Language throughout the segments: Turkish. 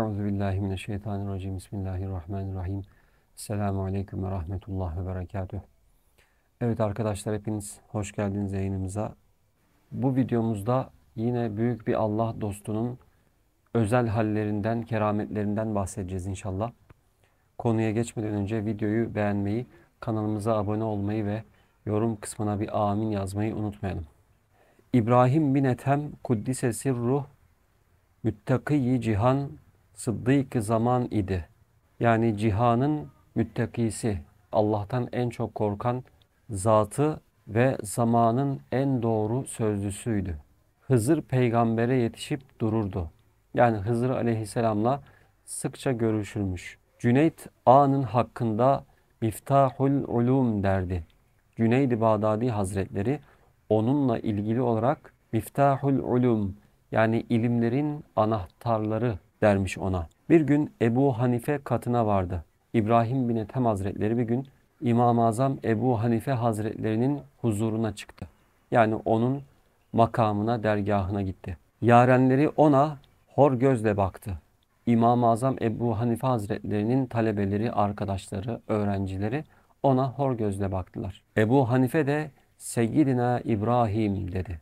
Euzu billahi mineşşeytanirracim. Bismillahirrahmanirrahim. Selamun aleyküm ve rahmetullah ve berekatuh. Evet arkadaşlar hepiniz hoş geldiniz yayınımıza. Bu videomuzda yine büyük bir Allah dostunun özel hallerinden, kerametlerinden bahsedeceğiz inşallah. Konuya geçmeden önce videoyu beğenmeyi, kanalımıza abone olmayı ve yorum kısmına bir amin yazmayı unutmayalım. İbrahim bin Ethem Kuddise ruh Müttakiyi Cihan sıddık zaman idi. Yani cihanın müttakisi, Allah'tan en çok korkan zatı ve zamanın en doğru sözlüsüydü. Hızır peygambere yetişip dururdu. Yani Hızır aleyhisselamla sıkça görüşülmüş. Cüneyt A'nın hakkında Miftahul Ulum derdi. Cüneyd-i Bağdadi Hazretleri onunla ilgili olarak Miftahul Ulum yani ilimlerin anahtarları dermiş ona. Bir gün Ebu Hanife katına vardı. İbrahim bin Ethem Hazretleri bir gün İmam-ı Azam Ebu Hanife Hazretlerinin huzuruna çıktı. Yani onun makamına, dergahına gitti. Yarenleri ona hor gözle baktı. İmam-ı Azam Ebu Hanife Hazretlerinin talebeleri, arkadaşları, öğrencileri ona hor gözle baktılar. Ebu Hanife de Seyyidina İbrahim dedi.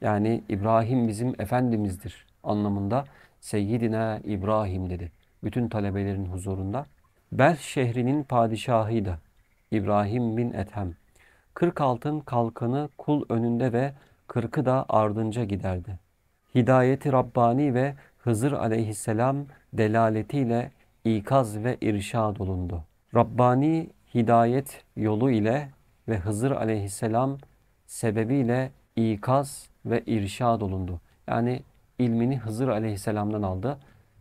Yani İbrahim bizim Efendimiz'dir anlamında Seyyidina İbrahim dedi. Bütün talebelerin huzurunda. Bel şehrinin padişahıydı. İbrahim bin Ethem. Kırk altın kalkanı kul önünde ve kırkı da ardınca giderdi. Hidayeti Rabbani ve Hızır aleyhisselam delaletiyle ikaz ve irşad olundu. Rabbani hidayet yolu ile ve Hızır aleyhisselam sebebiyle ikaz ve irşad olundu. Yani ilmini Hızır Aleyhisselam'dan aldı.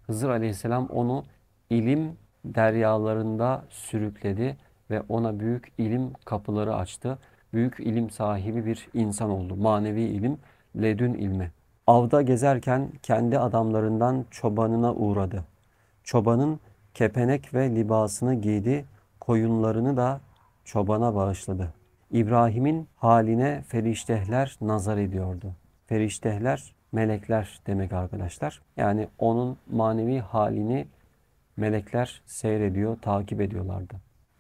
Hızır Aleyhisselam onu ilim deryalarında sürükledi ve ona büyük ilim kapıları açtı. Büyük ilim sahibi bir insan oldu. Manevi ilim, ledün ilmi. Avda gezerken kendi adamlarından çobanına uğradı. Çobanın kepenek ve libasını giydi, koyunlarını da çobana bağışladı. İbrahim'in haline feriştehler nazar ediyordu. Feriştehler melekler demek arkadaşlar. Yani onun manevi halini melekler seyrediyor, takip ediyorlardı.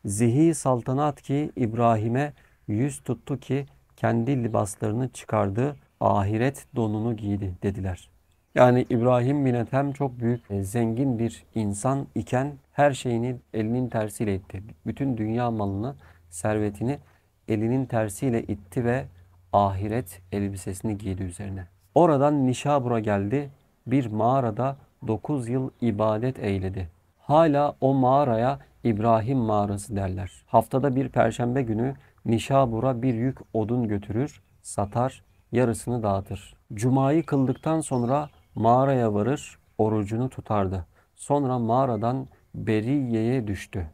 Zihi saltanat ki İbrahim'e yüz tuttu ki kendi libaslarını çıkardı, ahiret donunu giydi dediler. Yani İbrahim bin Ethem çok büyük, e, zengin bir insan iken her şeyini elinin tersiyle itti. Bütün dünya malını, servetini elinin tersiyle itti ve ahiret elbisesini giydi üzerine. Oradan Nişabur'a geldi. Bir mağarada dokuz yıl ibadet eyledi. Hala o mağaraya İbrahim mağarası derler. Haftada bir perşembe günü Nişabur'a bir yük odun götürür, satar, yarısını dağıtır. Cuma'yı kıldıktan sonra mağaraya varır, orucunu tutardı. Sonra mağaradan Beriye'ye düştü.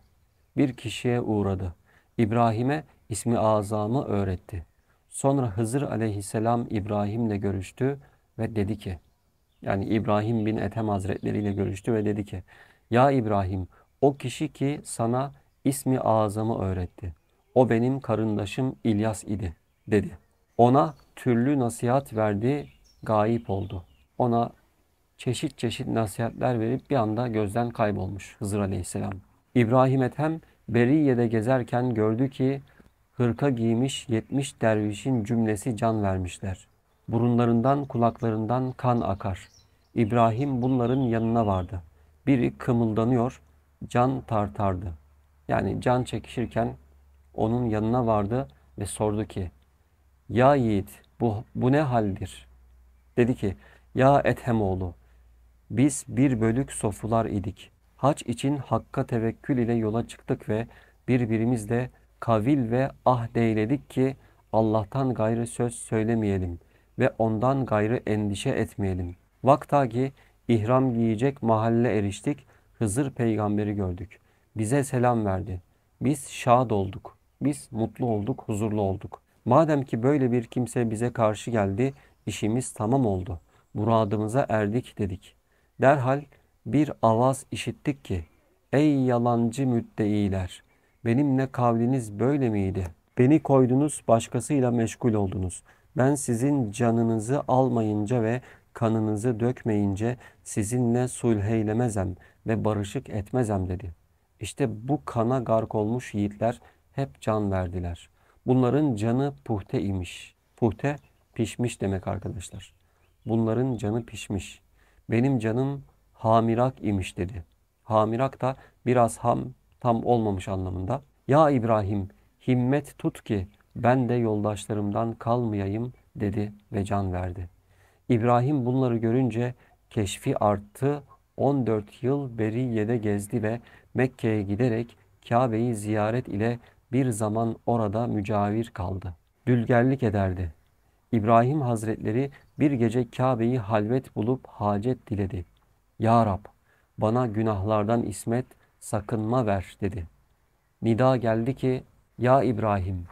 Bir kişiye uğradı. İbrahim'e ismi azamı öğretti. Sonra Hızır aleyhisselam İbrahim'le görüştü ve dedi ki yani İbrahim bin Ethem Hazretleri ile görüştü ve dedi ki Ya İbrahim o kişi ki sana ismi azamı öğretti. O benim karındaşım İlyas idi dedi. Ona türlü nasihat verdi gayip oldu. Ona çeşit çeşit nasihatler verip bir anda gözden kaybolmuş Hızır Aleyhisselam. İbrahim Ethem Beriye'de gezerken gördü ki hırka giymiş 70 dervişin cümlesi can vermişler. Burunlarından kulaklarından kan akar. İbrahim bunların yanına vardı. Biri kımıldanıyor, can tartardı. Yani can çekişirken onun yanına vardı ve sordu ki, Ya yiğit bu, bu ne haldir? Dedi ki, Ya ethem oğlu, biz bir bölük sofular idik. Haç için Hakk'a tevekkül ile yola çıktık ve birbirimizle kavil ve ahd eyledik ki Allah'tan gayrı söz söylemeyelim ve ondan gayrı endişe etmeyelim. Vakta ki ihram giyecek mahalle eriştik, Hızır peygamberi gördük. Bize selam verdi. Biz şad olduk. Biz mutlu olduk, huzurlu olduk. Madem ki böyle bir kimse bize karşı geldi, işimiz tamam oldu. Muradımıza erdik dedik. Derhal bir avaz işittik ki, ey yalancı müddeiler, Benimle kavliniz böyle miydi? Beni koydunuz başkasıyla meşgul oldunuz. Ben sizin canınızı almayınca ve kanınızı dökmeyince sizinle sulh ve barışık etmezem dedi. İşte bu kana gark olmuş yiğitler hep can verdiler. Bunların canı puhte imiş. Puhte pişmiş demek arkadaşlar. Bunların canı pişmiş. Benim canım hamirak imiş dedi. Hamirak da biraz ham tam olmamış anlamında. Ya İbrahim himmet tut ki ben de yoldaşlarımdan kalmayayım dedi ve can verdi. İbrahim bunları görünce keşfi arttı 14 yıl Beriye'de gezdi ve Mekke'ye giderek Kabe'yi ziyaret ile bir zaman orada mücavir kaldı. Dülgerlik ederdi. İbrahim Hazretleri bir gece Kabe'yi halvet bulup hacet diledi. Ya Rab bana günahlardan ismet, sakınma ver dedi. Nida geldi ki ya İbrahim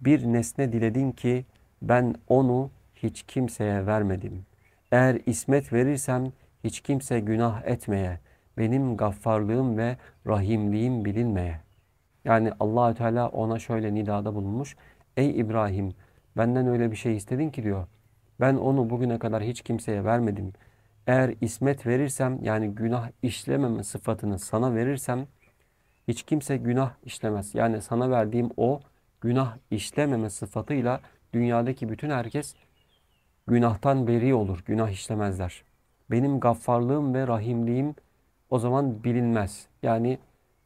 bir nesne diledin ki ben onu hiç kimseye vermedim. Eğer ismet verirsem hiç kimse günah etmeye, benim gaffarlığım ve rahimliğim bilinmeye. Yani Allahü Teala ona şöyle nidada bulunmuş. Ey İbrahim benden öyle bir şey istedin ki diyor. Ben onu bugüne kadar hiç kimseye vermedim. Eğer ismet verirsem yani günah işlememe sıfatını sana verirsem hiç kimse günah işlemez. Yani sana verdiğim o günah işlememe sıfatıyla dünyadaki bütün herkes günahtan beri olur, günah işlemezler. Benim gaffarlığım ve rahimliğim o zaman bilinmez. Yani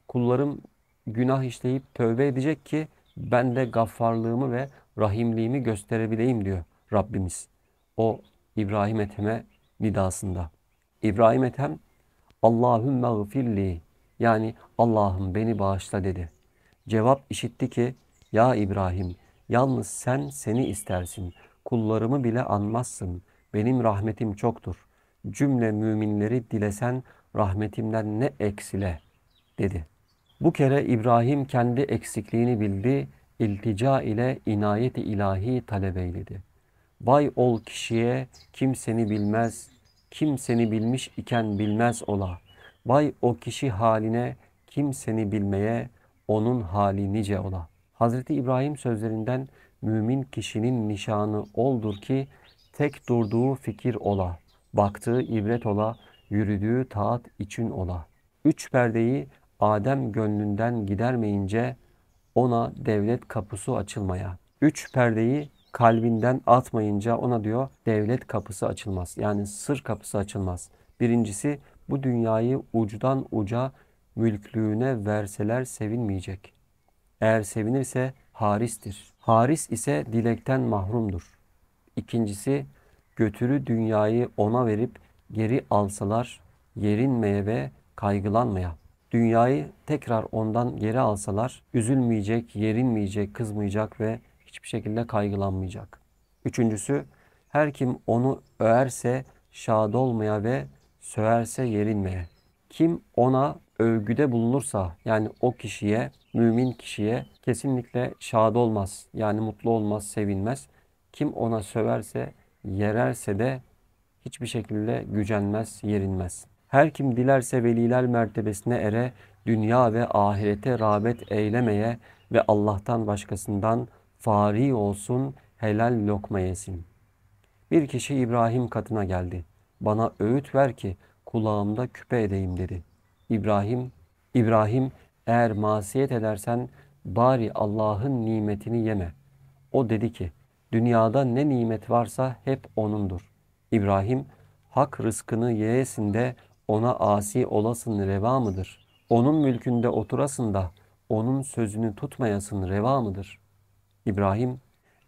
kullarım günah işleyip tövbe edecek ki ben de gaffarlığımı ve rahimliğimi gösterebileyim diyor Rabbimiz. O İbrahim Ethem'e nidasında. İbrahim Ethem Allahümme gıfirli yani Allah'ım beni bağışla dedi. Cevap işitti ki ya İbrahim yalnız sen seni istersin. Kullarımı bile anmazsın. Benim rahmetim çoktur. Cümle müminleri dilesen rahmetimden ne eksile dedi. Bu kere İbrahim kendi eksikliğini bildi, iltica ile inayeti ilahi talep eyledi. Bay ol kişiye kim seni bilmez, kim seni bilmiş iken bilmez ola. Bay o kişi haline kim seni bilmeye onun hali nice ola. Hazreti İbrahim sözlerinden mümin kişinin nişanı oldur ki tek durduğu fikir ola, baktığı ibret ola, yürüdüğü taat için ola. Üç perdeyi Adem gönlünden gidermeyince ona devlet kapısı açılmaya. Üç perdeyi kalbinden atmayınca ona diyor devlet kapısı açılmaz. Yani sır kapısı açılmaz. Birincisi bu dünyayı ucudan uca mülklüğüne verseler sevinmeyecek. Eğer sevinirse haristir. Haris ise dilekten mahrumdur. İkincisi götürü dünyayı ona verip geri alsalar yerinmeye ve kaygılanmaya. Dünyayı tekrar ondan geri alsalar üzülmeyecek, yerinmeyecek, kızmayacak ve hiçbir şekilde kaygılanmayacak. Üçüncüsü her kim onu överse şad olmaya ve söverse yerinmeye. Kim ona övgüde bulunursa yani o kişiye, mümin kişiye kesinlikle şad olmaz. Yani mutlu olmaz, sevinmez. Kim ona söverse, yererse de hiçbir şekilde gücenmez, yerinmez. Her kim dilerse veliler mertebesine ere, dünya ve ahirete rağbet eylemeye ve Allah'tan başkasından fari olsun, helal lokma yesin. Bir kişi İbrahim katına geldi. Bana öğüt ver ki kulağımda küpe edeyim dedi. İbrahim, İbrahim eğer masiyet edersen bari Allah'ın nimetini yeme. O dedi ki, dünyada ne nimet varsa hep O'nundur. İbrahim, hak rızkını yeyesin de ona asi olasın reva mıdır? Onun mülkünde oturasın da onun sözünü tutmayasın reva mıdır?'' İbrahim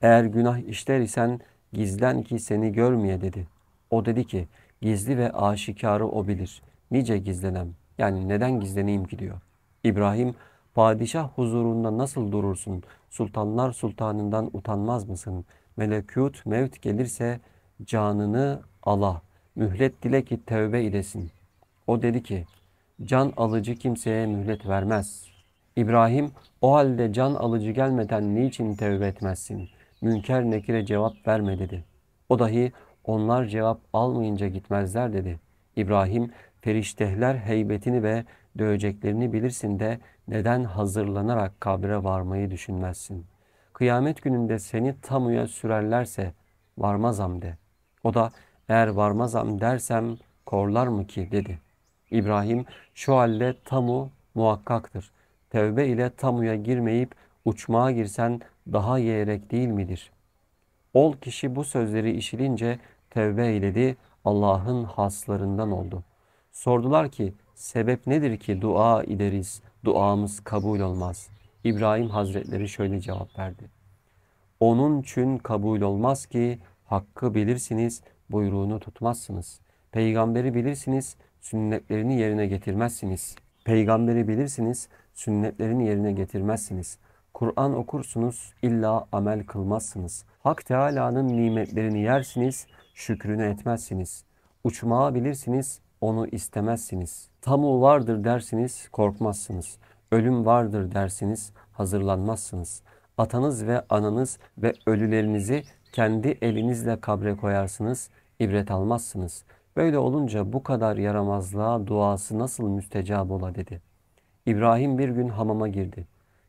eğer günah işler isen gizlen ki seni görmeye dedi. O dedi ki gizli ve aşikarı o bilir. Nice gizlenem yani neden gizleneyim ki diyor. İbrahim padişah huzurunda nasıl durursun? Sultanlar sultanından utanmaz mısın? Melekut mevt gelirse canını Allah mühlet dile ki tevbe edesin. O dedi ki can alıcı kimseye mühlet vermez. İbrahim o halde can alıcı gelmeden niçin tevbe etmezsin? Münker Nekir'e cevap verme dedi. O dahi onlar cevap almayınca gitmezler dedi. İbrahim periştehler heybetini ve döveceklerini bilirsin de neden hazırlanarak kabre varmayı düşünmezsin? Kıyamet gününde seni tamuya sürerlerse varmazam de. O da eğer varmazam dersem korlar mı ki dedi. İbrahim şu halde tamu muhakkaktır.'' tevbe ile tamuya girmeyip uçmağa girsen daha yeğerek değil midir? Ol kişi bu sözleri işilince tevbe eyledi, Allah'ın haslarından oldu. Sordular ki, sebep nedir ki dua ederiz, duamız kabul olmaz? İbrahim Hazretleri şöyle cevap verdi. Onun için kabul olmaz ki hakkı bilirsiniz, buyruğunu tutmazsınız. Peygamberi bilirsiniz, sünnetlerini yerine getirmezsiniz. Peygamberi bilirsiniz, sünnetlerini yerine getirmezsiniz. Kur'an okursunuz, illa amel kılmazsınız. Hak Teala'nın nimetlerini yersiniz, şükrünü etmezsiniz. Uçmağı bilirsiniz, onu istemezsiniz. Tamu vardır dersiniz, korkmazsınız. Ölüm vardır dersiniz, hazırlanmazsınız. Atanız ve ananız ve ölülerinizi kendi elinizle kabre koyarsınız, ibret almazsınız. Böyle olunca bu kadar yaramazlığa duası nasıl müstecab ola dedi.'' İbrahim bir gün hamama girdi.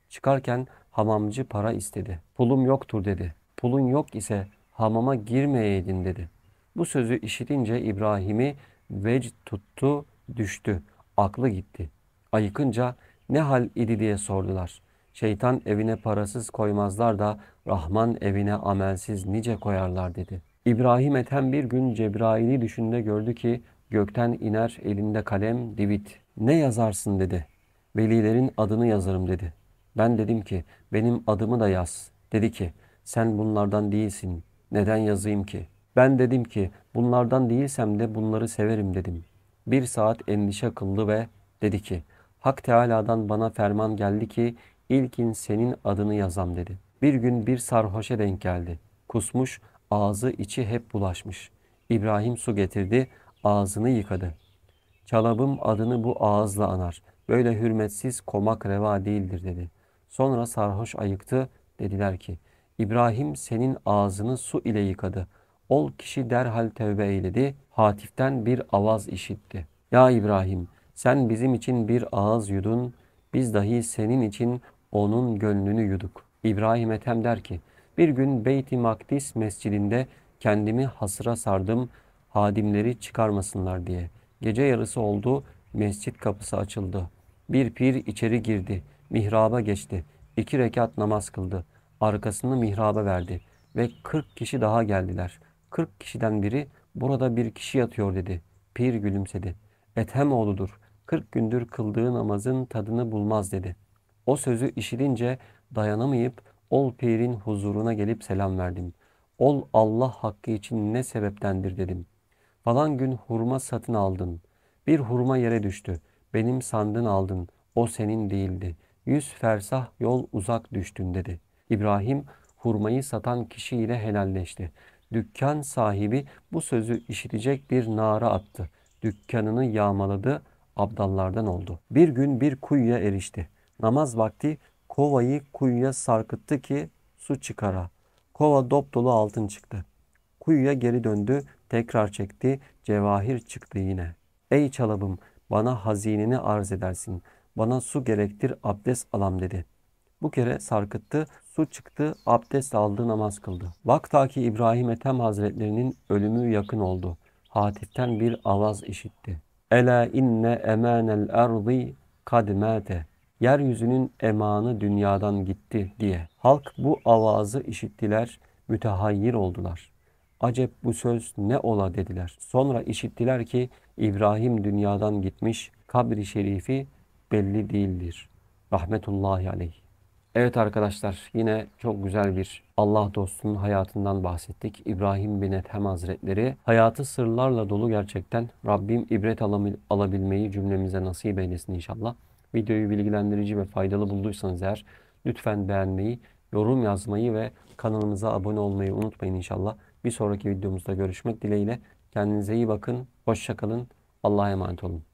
Çıkarken hamamcı para istedi. Pulum yoktur dedi. Pulun yok ise hamama girmeyeydin dedi. Bu sözü işitince İbrahim'i vec tuttu, düştü. Aklı gitti. Ayıkınca ne hal idi diye sordular. Şeytan evine parasız koymazlar da Rahman evine amelsiz nice koyarlar dedi. İbrahim Ethem bir gün Cebrail'i düşünde gördü ki gökten iner elinde kalem divit. Ne yazarsın dedi velilerin adını yazarım dedi. Ben dedim ki benim adımı da yaz. Dedi ki sen bunlardan değilsin. Neden yazayım ki? Ben dedim ki bunlardan değilsem de bunları severim dedim. Bir saat endişe kıldı ve dedi ki Hak Teala'dan bana ferman geldi ki ilkin senin adını yazam dedi. Bir gün bir sarhoşa denk geldi. Kusmuş, ağzı içi hep bulaşmış. İbrahim su getirdi, ağzını yıkadı. Çalabım adını bu ağızla anar. Böyle hürmetsiz komak reva değildir dedi. Sonra sarhoş ayıktı dediler ki İbrahim senin ağzını su ile yıkadı. Ol kişi derhal tevbe eyledi. Hatif'ten bir avaz işitti. Ya İbrahim sen bizim için bir ağız yudun. Biz dahi senin için onun gönlünü yuduk. İbrahim Ethem der ki bir gün Beyt-i Makdis mescidinde kendimi hasıra sardım hadimleri çıkarmasınlar diye. Gece yarısı oldu Mescit kapısı açıldı. Bir pir içeri girdi. Mihraba geçti. İki rekat namaz kıldı. Arkasını mihraba verdi. Ve kırk kişi daha geldiler. Kırk kişiden biri burada bir kişi yatıyor dedi. Pir gülümsedi. Ethemoğlu'dur. Kırk gündür kıldığı namazın tadını bulmaz dedi. O sözü işilince dayanamayıp ol pirin huzuruna gelip selam verdim. Ol Allah hakkı için ne sebeptendir dedim. Falan gün hurma satın aldın.'' Bir hurma yere düştü. Benim sandın aldın. O senin değildi. Yüz fersah yol uzak düştün dedi. İbrahim hurmayı satan kişiyle helalleşti. Dükkan sahibi bu sözü işitecek bir nara attı. Dükkanını yağmaladı, abdallardan oldu. Bir gün bir kuyuya erişti. Namaz vakti kovayı kuyuya sarkıttı ki su çıkara. Kova dop dolu altın çıktı. Kuyuya geri döndü, tekrar çekti, cevahir çıktı yine.'' Ey çalabım bana hazineni arz edersin. Bana su gerektir abdest alam dedi. Bu kere sarkıttı, su çıktı, abdest aldı, namaz kıldı. Vakta ki İbrahim Ethem Hazretlerinin ölümü yakın oldu. Hatif'ten bir avaz işitti. Ela inne emanel erdi kad mate. Yeryüzünün emanı dünyadan gitti diye. Halk bu avazı işittiler, mütehayyir oldular. Acep bu söz ne ola dediler. Sonra işittiler ki İbrahim dünyadan gitmiş, kabri şerifi belli değildir. Rahmetullahi aleyh. Evet arkadaşlar yine çok güzel bir Allah dostunun hayatından bahsettik. İbrahim bin Ethem Hazretleri hayatı sırlarla dolu gerçekten Rabbim ibret alabilmeyi cümlemize nasip eylesin inşallah. Videoyu bilgilendirici ve faydalı bulduysanız eğer lütfen beğenmeyi, yorum yazmayı ve kanalımıza abone olmayı unutmayın inşallah. Bir sonraki videomuzda görüşmek dileğiyle. Kendinize iyi bakın. Hoşçakalın. Allah'a emanet olun.